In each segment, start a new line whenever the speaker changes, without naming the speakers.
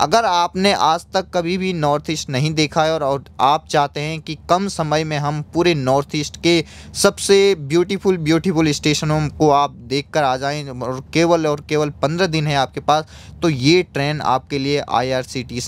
अगर आपने आज तक कभी भी नॉर्थ ईस्ट नहीं देखा है और आप चाहते हैं कि कम समय में हम पूरे नॉर्थ ईस्ट के सबसे ब्यूटीफुल ब्यूटीफुल स्टेशनों को आप देख कर आ जाए और केवल और केवल पंद्रह दिन है आपके पास तो ये ट्रेन आपके लिए आई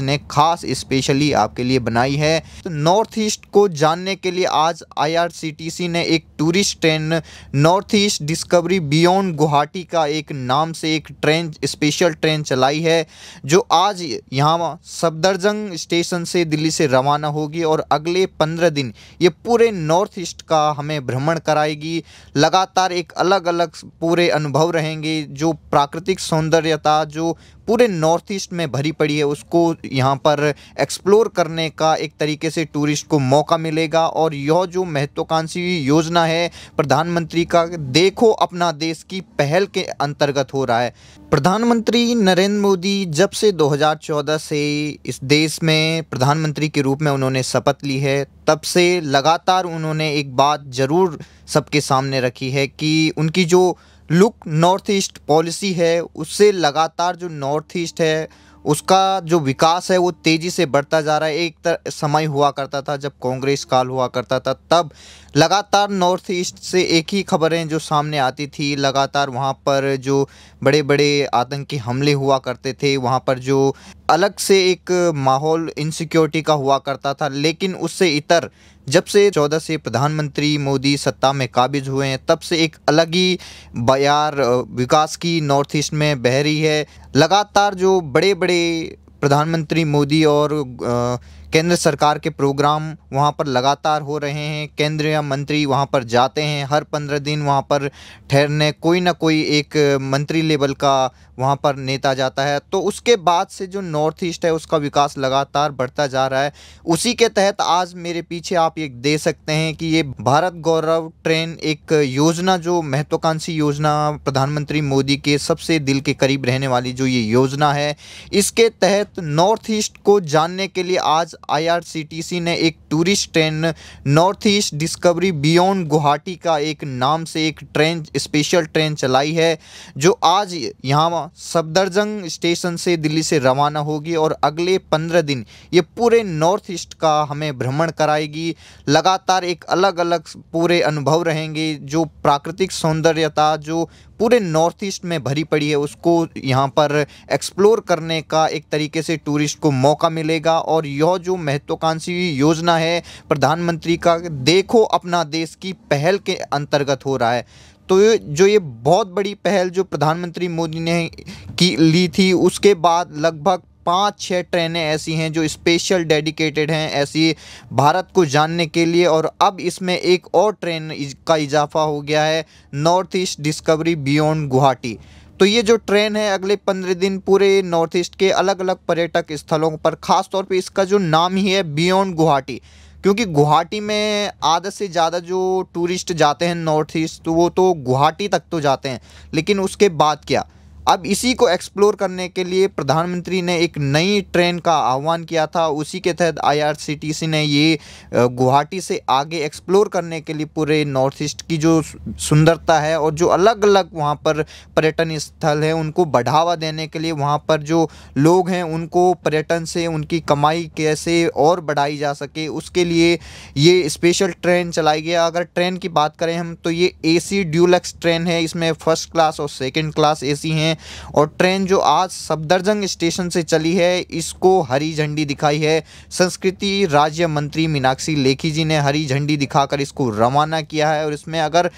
ने खास स्पेशली आपके लिए बनाई है तो नॉर्थ ईस्ट को जानने के लिए आज आई ने एक tourist train North East Discovery beyond Guwahati का एक नाम से एक ट्रेन स्पेशल ट्रेन चलाई है जो आज लिए यहाँ सफदरजंग स्टेशन से दिल्ली से रवाना होगी और अगले पंद्रह दिन ये पूरे नॉर्थ ईस्ट का हमें भ्रमण कराएगी लगातार एक अलग अलग पूरे अनुभव रहेंगे जो प्राकृतिक सौंदर्यता जो पूरे नॉर्थ ईस्ट में भरी पड़ी है उसको यहाँ पर एक्सप्लोर करने का एक तरीके से टूरिस्ट को मौका मिलेगा और यह जो महत्वाकांक्षी योजना है प्रधानमंत्री का देखो अपना देश की पहल के अंतर्गत हो रहा है प्रधानमंत्री नरेंद्र मोदी जब से 2014 से इस देश में प्रधानमंत्री के रूप में उन्होंने शपथ ली है तब से लगातार उन्होंने एक बात ज़रूर सबके सामने रखी है कि उनकी जो लुक नॉर्थ ईस्ट पॉलिसी है उससे लगातार जो नॉर्थ ईस्ट है उसका जो विकास है वो तेज़ी से बढ़ता जा रहा है एक तर, समय हुआ करता था जब कांग्रेस काल हुआ करता था तब लगातार नॉर्थ ईस्ट से एक ही खबरें जो सामने आती थी लगातार वहाँ पर जो बड़े बड़े आतंकी हमले हुआ करते थे वहाँ पर जो अलग से एक माहौल इनसिक्योरिटी का हुआ करता था लेकिन उससे इतर जब से चौदह से प्रधानमंत्री मोदी सत्ता में काबिज हुए हैं तब से एक अलग ही बयार विकास की नॉर्थ ईस्ट में बह रही है लगातार जो बड़े बड़े प्रधानमंत्री मोदी और आ, केंद्र सरकार के प्रोग्राम वहाँ पर लगातार हो रहे हैं केंद्रीय मंत्री वहाँ पर जाते हैं हर पंद्रह दिन वहाँ पर ठहरने कोई ना कोई एक मंत्री लेवल का वहाँ पर नेता जाता है तो उसके बाद से जो नॉर्थ ईस्ट है उसका विकास लगातार बढ़ता जा रहा है उसी के तहत आज मेरे पीछे आप ये दे सकते हैं कि ये भारत गौरव ट्रेन एक योजना जो महत्वाकांक्षी योजना प्रधानमंत्री मोदी के सबसे दिल के करीब रहने वाली जो ये योजना है इसके तहत नॉर्थ ईस्ट को जानने के लिए आज आईआरसीटीसी ने एक tourist train North East Discovery beyond Guwahati का एक नाम से एक ट्रेन स्पेशल ट्रेन चलाई है जो आज यहाँ सफदरजंग स्टेशन से दिल्ली से रवाना होगी और अगले पंद्रह दिन ये पूरे नॉर्थ ईस्ट का हमें भ्रमण कराएगी लगातार एक अलग अलग पूरे अनुभव रहेंगे जो प्राकृतिक सौंदर्यता जो पूरे नॉर्थ ईस्ट में भरी पड़ी है उसको यहाँ पर एक्सप्लोर करने का एक तरीके से टूरिस्ट को मौका मिलेगा और यह जो महत्वाकांक्षी योजना है प्रधानमंत्री का देखो अपना देश की पहल के अंतर्गत हो रहा है तो जो ये बहुत बड़ी पहल जो प्रधानमंत्री मोदी ने की ली थी उसके बाद लगभग पाँच छः ट्रेनें ऐसी हैं जो स्पेशल डेडिकेटेड हैं ऐसी भारत को जानने के लिए और अब इसमें एक और ट्रेन का इजाफा हो गया है North East Discovery beyond Guwahati तो ये जो ट्रेन है अगले पंद्रह दिन पूरे नॉर्थ ईस्ट के अलग अलग पर्यटक स्थलों पर ख़ास तौर पे इसका जो नाम ही है बियॉन्ड गुवाहाटी क्योंकि गुवाहाटी में आधा से ज़्यादा जो टूरिस्ट जाते हैं नॉर्थ ईस्ट तो वो तो गुवाहाटी तक तो जाते हैं लेकिन उसके बाद क्या अब इसी को एक्सप्लोर करने के लिए प्रधानमंत्री ने एक नई ट्रेन का आह्वान किया था उसी के तहत आईआरसीटीसी ने ये गुवाहाटी से आगे एक्सप्लोर करने के लिए पूरे नॉर्थ ईस्ट की जो सुंदरता है और जो अलग अलग वहाँ पर पर्यटन स्थल है उनको बढ़ावा देने के लिए वहाँ पर जो लोग हैं उनको पर्यटन से उनकी कमाई कैसे और बढ़ाई जा सके उसके लिए ये स्पेशल ट्रेन चलाई गई अगर ट्रेन की बात करें हम तो ये ए सी ट्रेन है इसमें फ़र्स्ट क्लास और सेकेंड क्लास ए सी हैं हैं और ट्रेन जो आज सफदरजंग स्टेशन से चली है इसको हरी झंडी दिखाई है संस्कृति राज्य मंत्री मीनाक्षी लेखी जी ने हरी झंडी दिखाकर इसको रवाना किया है और इसमें अगर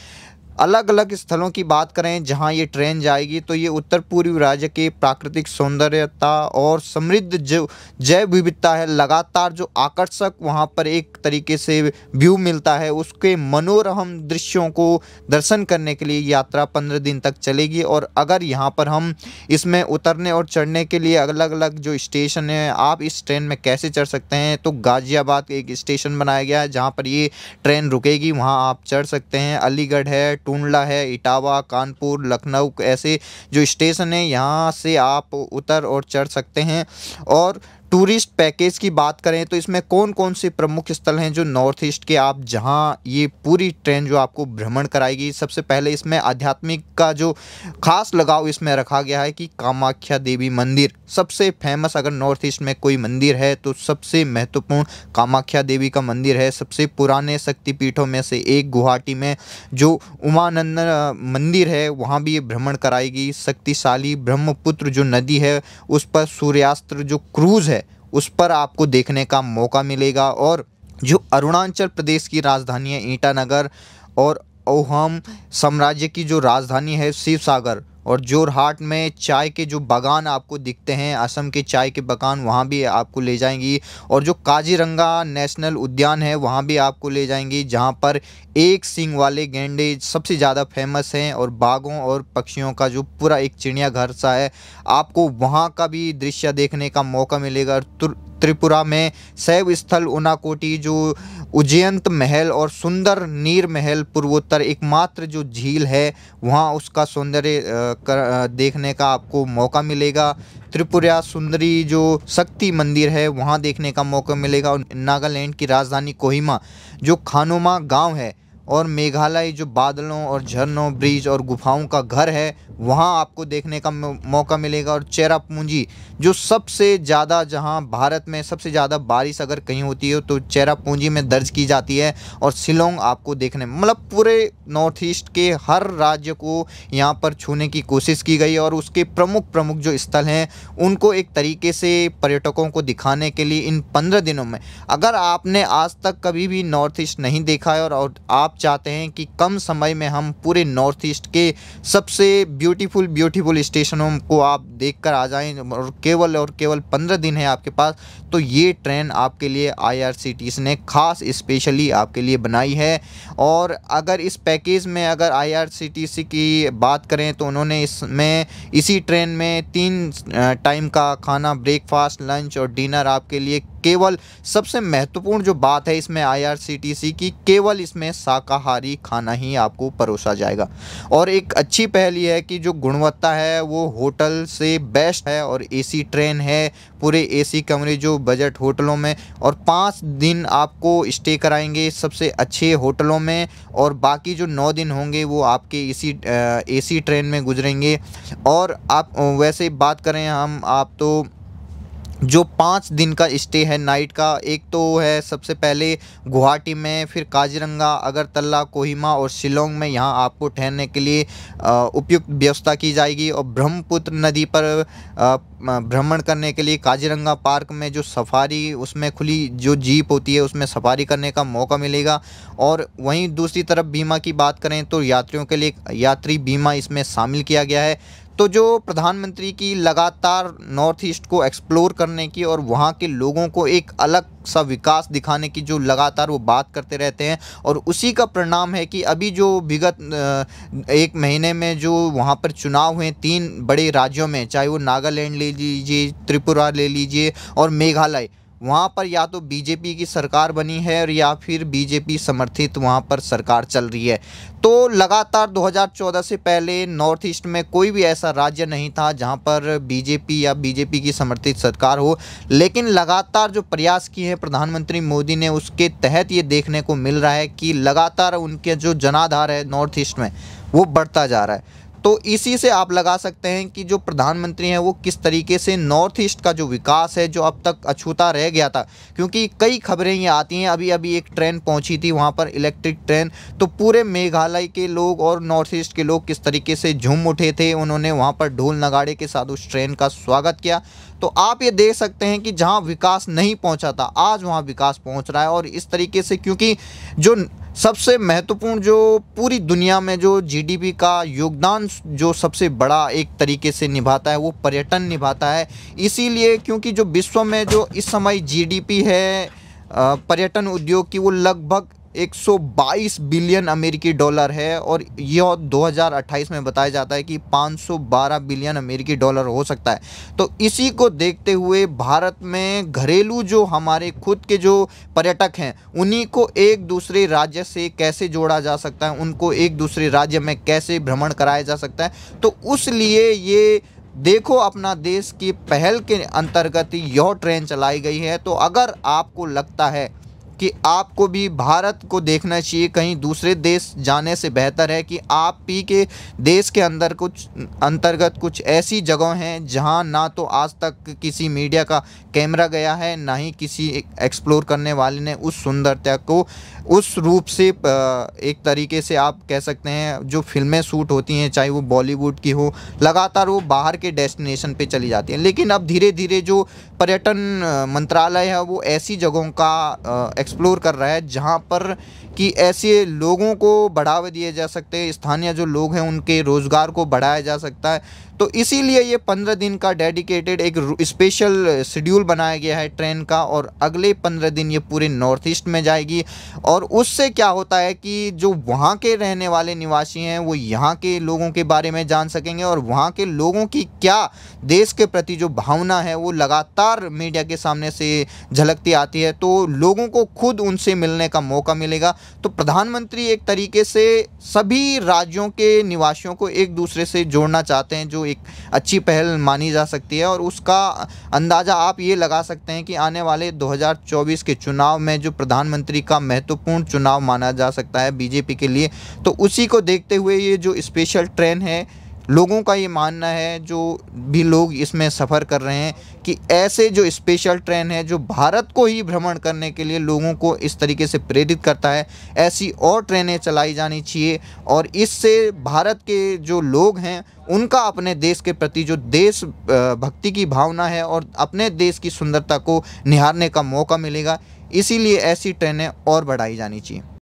अलग अलग स्थलों की बात करें जहां ये ट्रेन जाएगी तो ये उत्तर पूर्वी राज्य के प्राकृतिक सौंदर्यता और समृद्ध जो जैव विविधता है लगातार जो आकर्षक वहां पर एक तरीके से व्यू मिलता है उसके मनोरम दृश्यों को दर्शन करने के लिए यात्रा पंद्रह दिन तक चलेगी और अगर यहाँ पर हम इसमें उतरने और चढ़ने के लिए अलग अलग जो स्टेशन है आप इस ट्रेन में कैसे चढ़ सकते हैं तो गाज़ियाबाद एक स्टेशन बनाया गया है जहाँ पर ये ट्रेन रुकेगी वहाँ आप चढ़ सकते हैं अलीगढ़ है टूडला है इटावा कानपुर लखनऊ ऐसे जो स्टेशन है यहाँ से आप उतर और चढ़ सकते हैं और टूरिस्ट पैकेज की बात करें तो इसमें कौन कौन से प्रमुख स्थल हैं जो नॉर्थ ईस्ट के आप जहां ये पूरी ट्रेन जो आपको भ्रमण कराएगी सबसे पहले इसमें आध्यात्मिक का जो खास लगाव इसमें रखा गया है कि कामाख्या देवी मंदिर सबसे फेमस अगर नॉर्थ ईस्ट में कोई मंदिर है तो सबसे महत्वपूर्ण कामाख्या देवी का मंदिर है सबसे पुराने शक्तिपीठों में से एक गुवाहाटी में जो उमानंद मंदिर है वहाँ भी ये भ्रमण कराएगी शक्तिशाली ब्रह्मपुत्र जो नदी है उस पर सूर्यास्त्र जो क्रूज है उस पर आपको देखने का मौका मिलेगा और जो अरुणाचल प्रदेश की राजधानी है ईटानगर और ओहम साम्राज्य की जो राजधानी है शिव सागर और जोरहाट में चाय के जो बागान आपको दिखते हैं असम के चाय के बागान वहाँ भी आपको ले जाएंगी और जो काजीरंगा नेशनल उद्यान है वहाँ भी आपको ले जाएंगी जहाँ पर एक सिंग वाले गेंडे सबसे ज़्यादा फेमस हैं और बाघों और पक्षियों का जो पूरा एक चिड़ियाघर सा है आपको वहाँ का भी दृश्य देखने का मौका मिलेगा और त्रिपुरा में शैव स्थल उनाकोटी जो उज्जयंत महल और सुंदर नीर महल पूर्वोत्तर एकमात्र जो झील है वहाँ उसका सौंदर्य देखने का आपको मौका मिलेगा त्रिपुरा सुंदरी जो शक्ति मंदिर है वहाँ देखने का मौका मिलेगा और नागालैंड की राजधानी कोहिमा जो खानोमा गांव है और मेघालय जो बादलों और झरनों ब्रिज और गुफाओं का घर है वहाँ आपको देखने का मौका मिलेगा और चेरापूंजी जो सबसे ज़्यादा जहाँ भारत में सबसे ज़्यादा बारिश अगर कहीं होती है तो चेरापूंजी में दर्ज की जाती है और शिलोंग आपको देखने मतलब पूरे नॉर्थ ईस्ट के हर राज्य को यहाँ पर छूने की कोशिश की गई और उसके प्रमुख प्रमुख जो स्थल हैं उनको एक तरीके से पर्यटकों को दिखाने के लिए इन पंद्रह दिनों में अगर आपने आज तक कभी भी नॉर्थ ईस्ट नहीं देखा है और आप चाहते हैं कि कम समय में हम पूरे नॉर्थ ईस्ट के सबसे ब्यूटीफुल ब्यूटीफुल स्टेशनों को आप देख कर आ जाए और केवल और केवल पंद्रह दिन है आपके पास तो ये ट्रेन आपके लिए आई ने ख़ास स्पेशली आपके लिए बनाई है और अगर इस पैकेज में अगर आई की बात करें तो उन्होंने इसमें इसी ट्रेन में तीन टाइम का खाना ब्रेकफास्ट लंच और डिनर आपके लिए केवल सबसे महत्वपूर्ण जो बात है इसमें आईआरसीटीसी की केवल इसमें शाकाहारी खाना ही आपको परोसा जाएगा और एक अच्छी पहल यह है कि जो गुणवत्ता है वो होटल से बेस्ट है और एसी ट्रेन है पूरे एसी कमरे जो बजट होटलों में और पाँच दिन आपको स्टे कराएंगे सबसे अच्छे होटलों में और बाकी जो नौ दिन होंगे वो आपके इसी एसी ट्रेन में गुजरेंगे और आप वैसे बात करें हम आप तो जो पाँच दिन का स्टे है नाइट का एक तो है सबसे पहले गुवाहाटी में फिर काजीरंगा अगरतला कोहिमा और शिलोंग में यहाँ आपको ठहरने के लिए उपयुक्त व्यवस्था की जाएगी और ब्रह्मपुत्र नदी पर भ्रमण करने के लिए काजीरंगा पार्क में जो सफारी उसमें खुली जो जीप होती है उसमें सफारी करने का मौका मिलेगा और वहीं दूसरी तरफ बीमा की बात करें तो यात्रियों के लिए यात्री बीमा इसमें शामिल किया गया है तो जो प्रधानमंत्री की लगातार नॉर्थ ईस्ट को एक्सप्लोर करने की और वहाँ के लोगों को एक अलग सा विकास दिखाने की जो लगातार वो बात करते रहते हैं और उसी का परिणाम है कि अभी जो विगत एक महीने में जो वहाँ पर चुनाव हुए तीन बड़े राज्यों में चाहे वो नागालैंड ले लीजिए त्रिपुरा ले लीजिए और मेघालय वहाँ पर या तो बीजेपी की सरकार बनी है और या फिर बीजेपी समर्थित वहाँ पर सरकार चल रही है तो लगातार 2014 से पहले नॉर्थ ईस्ट में कोई भी ऐसा राज्य नहीं था जहाँ पर बीजेपी या बीजेपी की समर्थित सरकार हो लेकिन लगातार जो प्रयास किए हैं प्रधानमंत्री मोदी ने उसके तहत ये देखने को मिल रहा है कि लगातार उनके जो जनाधार है नॉर्थ ईस्ट में वो बढ़ता जा रहा है तो इसी से आप लगा सकते हैं कि जो प्रधानमंत्री हैं वो किस तरीके से नॉर्थ ईस्ट का जो विकास है जो अब तक अछूता रह गया था क्योंकि कई खबरें ये आती हैं अभी अभी एक ट्रेन पहुंची थी वहाँ पर इलेक्ट्रिक ट्रेन तो पूरे मेघालय के लोग और नॉर्थ ईस्ट के लोग किस तरीके से झूम उठे थे उन्होंने वहाँ पर ढोल नगाड़े के साथ उस ट्रेन का स्वागत किया तो आप ये देख सकते हैं कि जहाँ विकास नहीं पहुँचा था आज वहाँ विकास पहुँच रहा है और इस तरीके से क्योंकि जो सबसे महत्वपूर्ण जो पूरी दुनिया में जो जीडीपी का योगदान जो सबसे बड़ा एक तरीके से निभाता है वो पर्यटन निभाता है इसीलिए क्योंकि जो विश्व में जो इस समय जीडीपी है पर्यटन उद्योग की वो लगभग 122 बिलियन अमेरिकी डॉलर है और यह 2028 में बताया जाता है कि 512 बिलियन अमेरिकी डॉलर हो सकता है तो इसी को देखते हुए भारत में घरेलू जो हमारे खुद के जो पर्यटक हैं उन्हीं को एक दूसरे राज्य से कैसे जोड़ा जा सकता है उनको एक दूसरे राज्य में कैसे भ्रमण कराया जा सकता है तो उस लिए ये देखो अपना देश की पहल के अंतर्गत यह ट्रेन चलाई गई है तो अगर आपको लगता है कि आपको भी भारत को देखना चाहिए कहीं दूसरे देश जाने से बेहतर है कि आप ही के देश के अंदर कुछ अंतर्गत कुछ ऐसी जगहों हैं जहां ना तो आज तक किसी मीडिया का कैमरा गया है ना ही किसी एक्सप्लोर करने वाले ने उस सुंदरता को उस रूप से एक तरीके से आप कह सकते हैं जो फिल्में शूट होती हैं चाहे वो बॉलीवुड की हो लगातार वो बाहर के डेस्टिनेशन पे चली जाती हैं लेकिन अब धीरे धीरे जो पर्यटन मंत्रालय है वो ऐसी जगहों का एक्सप्लोर कर रहा है जहाँ पर कि ऐसे लोगों को बढ़ावा दिए जा सकते हैं स्थानीय जो लोग हैं उनके रोज़गार को बढ़ाया जा सकता है तो इसीलिए ये पंद्रह दिन का डेडिकेटेड एक स्पेशल शेड्यूल बनाया गया है ट्रेन का और अगले पंद्रह दिन ये पूरे नॉर्थ ईस्ट में जाएगी और उससे क्या होता है कि जो वहाँ के रहने वाले निवासी हैं वो यहाँ के लोगों के बारे में जान सकेंगे और वहाँ के लोगों की क्या देश के प्रति जो भावना है वो लगातार मीडिया के सामने से झलकती आती है तो लोगों को खुद उनसे मिलने का मौका मिलेगा तो प्रधानमंत्री एक तरीके से सभी राज्यों के निवासियों को एक दूसरे से जोड़ना चाहते हैं जो एक अच्छी पहल मानी जा सकती है और उसका अंदाज़ा आप ये लगा सकते हैं कि आने वाले 2024 के चुनाव में जो प्रधानमंत्री का महत्वपूर्ण चुनाव माना जा सकता है बीजेपी के लिए तो उसी को देखते हुए ये जो स्पेशल ट्रेन है लोगों का ये मानना है जो भी लोग इसमें सफ़र कर रहे हैं कि ऐसे जो स्पेशल ट्रेन है जो भारत को ही भ्रमण करने के लिए लोगों को इस तरीके से प्रेरित करता है ऐसी और ट्रेनें चलाई जानी चाहिए और इससे भारत के जो लोग हैं उनका अपने देश के प्रति जो देश भक्ति की भावना है और अपने देश की सुंदरता को निहारने का मौका मिलेगा इसीलिए ऐसी ट्रेनें और बढ़ाई जानी चाहिए